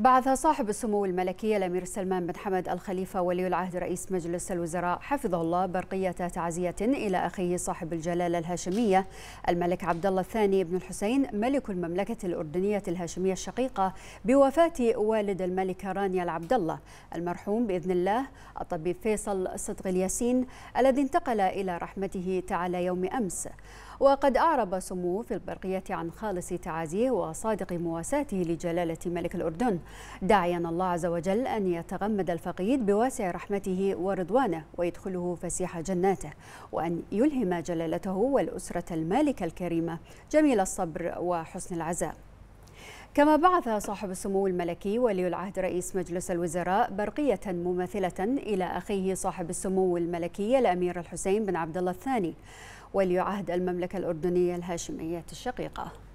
بعث صاحب السمو الملكي الامير سلمان بن حمد الخليفه ولي العهد رئيس مجلس الوزراء حفظه الله برقيه تعزيه الى اخيه صاحب الجلاله الهاشميه الملك عبد الله الثاني بن الحسين ملك المملكه الاردنيه الهاشميه الشقيقه بوفاه والد الملكه رانيا العبد الله المرحوم باذن الله الطبيب فيصل صدق الياسين الذي انتقل الى رحمته تعالى يوم امس وقد أعرب سموه في البرقية عن خالص تعازيه وصادق مواساته لجلالة ملك الأردن داعيا الله عز وجل أن يتغمد الفقيد بواسع رحمته ورضوانه ويدخله فسيح جناته وأن يلهم جلالته والأسرة المالكة الكريمة جميل الصبر وحسن العزاء كما بعث صاحب السمو الملكي ولي العهد رئيس مجلس الوزراء برقية مماثلة إلى أخيه صاحب السمو الملكي الأمير الحسين بن عبد الله الثاني ولي عهد المملكة الأردنية الهاشمية الشقيقة